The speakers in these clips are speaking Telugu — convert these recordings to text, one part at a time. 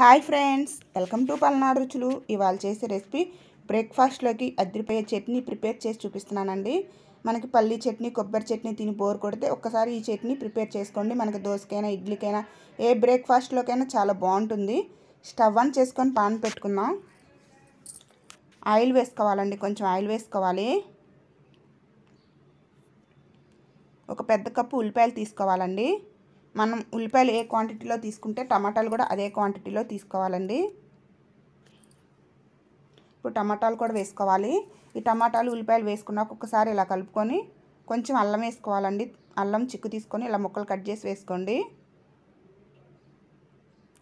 hi friends welcome to Palnadu Ruchulu ఇవాళ చేసే రెసిపీ బ్రేక్ఫాస్ట్లోకి అద్దరిపోయే చట్నీ ప్రిపేర్ చేసి చూపిస్తున్నానండి మనకి పల్లి చట్నీ కొబ్బరి చట్నీ తిని బోర్ కొడితే ఒక్కసారి ఈ చట్నీ ప్రిపేర్ చేసుకోండి మనకి దోసకైనా ఇడ్లీకైనా ఏ బ్రేక్ఫాస్ట్లోకైనా చాలా బాగుంటుంది స్టవ్ ఆన్ చేసుకొని పాన్ పెట్టుకుందాం ఆయిల్ వేసుకోవాలండి కొంచెం ఆయిల్ వేసుకోవాలి ఒక పెద్ద కప్పు ఉల్లిపాయలు తీసుకోవాలండి మనం ఉల్లిపాయలు ఏ క్వాంటిటీలో తీసుకుంటే టమాటాలు కూడా అదే క్వాంటిటీలో తీసుకోవాలండి ఇప్పుడు టమాటాలు కూడా వేసుకోవాలి ఈ టమాటాలు ఉల్లిపాయలు వేసుకున్నాక ఒక్కసారి ఇలా కలుపుకొని కొంచెం అల్లం వేసుకోవాలండి అల్లం చిక్కు తీసుకొని ఇలా ముక్కలు కట్ చేసి వేసుకోండి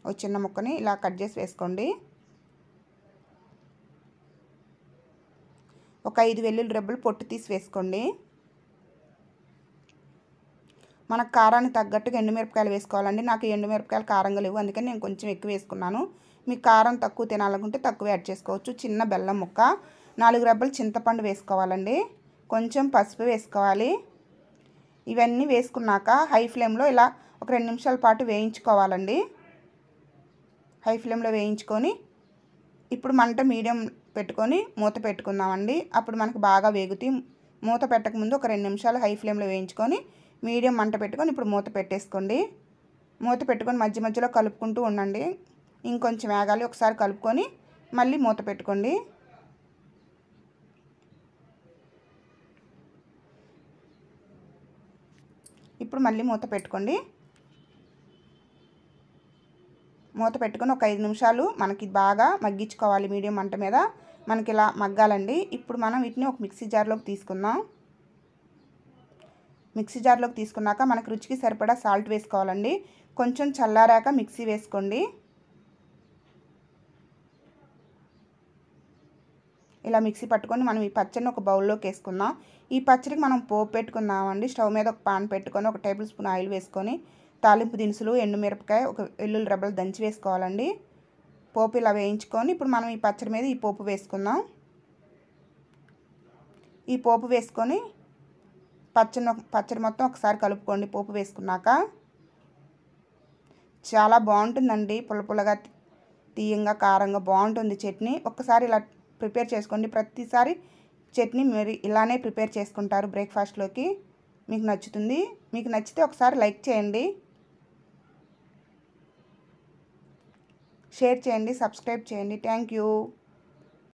ఒక చిన్న ముక్కని ఇలా కట్ చేసి వేసుకోండి ఒక ఐదు వెల్లుల్లి రెబ్బులు పొట్టు తీసి వేసుకోండి మనకు కారానికి తగ్గట్టుగా ఎండుమిరపకాయలు వేసుకోవాలండి నాకు ఎండుమిరపకాయలు కారంగా లేవు అందుకని నేను కొంచెం ఎక్కువ వేసుకున్నాను మీకు కారం తక్కువ తినాలనుకుంటే తక్కువ యాడ్ చేసుకోవచ్చు చిన్న బెల్లం ముక్క నాలుగు రబ్బలు చింతపండు వేసుకోవాలండి కొంచెం పసుపు వేసుకోవాలి ఇవన్నీ వేసుకున్నాక హై ఫ్లేమ్లో ఇలా ఒక రెండు నిమిషాల పాటు వేయించుకోవాలండి హై ఫ్లేమ్లో వేయించుకొని ఇప్పుడు మంట మీడియం పెట్టుకొని మూత పెట్టుకుందామండి అప్పుడు మనకు బాగా వేగుతీ మూత పెట్టకముందు ఒక రెండు నిమిషాలు హై ఫ్లేమ్లో వేయించుకొని మీడియం మంట పెట్టుకొని ఇప్పుడు మూత పెట్టేసుకోండి మూత పెట్టుకొని మధ్య మధ్యలో కలుపుకుంటూ ఉండండి ఇంకొంచెం వేగాలి ఒకసారి కలుపుకొని మళ్ళీ మూత పెట్టుకోండి ఇప్పుడు మళ్ళీ మూత పెట్టుకోండి మూత పెట్టుకొని ఒక ఐదు నిమిషాలు మనకి బాగా మగ్గించుకోవాలి మీడియం మంట మీద మనకి ఇలా మగ్గాలండి ఇప్పుడు మనం వీటిని ఒక మిక్సీ జార్లోకి తీసుకుందాం మిక్సీ జార్లోకి తీసుకున్నాక మనకు రుచికి సరిపడా సాల్ట్ వేసుకోవాలండి కొంచెం చల్లారాక మిక్సీ వేసుకోండి ఇలా మిక్సీ పట్టుకొని మనం ఈ పచ్చడిని ఒక బౌల్లోకి వేసుకుందాం ఈ పచ్చడికి మనం పోపు పెట్టుకుందామండి స్టవ్ మీద ఒక పాన్ పెట్టుకొని ఒక టేబుల్ స్పూన్ ఆయిల్ వేసుకొని తాలింపు దినుసులు ఎండుమిరపకాయ ఒక ఎల్లుల్లి రబ్బలు దంచి వేసుకోవాలండి పోపు ఇలా వేయించుకొని ఇప్పుడు మనం ఈ పచ్చడి మీద ఈ పోపు వేసుకుందాం ఈ పోపు వేసుకొని పచ్చడి పచ్చడి మొత్తం ఒకసారి కలుపుకోండి పోపు వేసుకున్నాక చాలా బాగుంటుందండి పులపులగా తీయంగా కారంగా బాగుంటుంది చట్నీ ఒక్కసారి ఇలా ప్రిపేర్ చేసుకోండి ప్రతిసారి చట్నీ మీరు ఇలానే ప్రిపేర్ చేసుకుంటారు బ్రేక్ఫాస్ట్లోకి మీకు నచ్చుతుంది మీకు నచ్చితే ఒకసారి లైక్ చేయండి షేర్ చేయండి సబ్స్క్రైబ్ చేయండి థ్యాంక్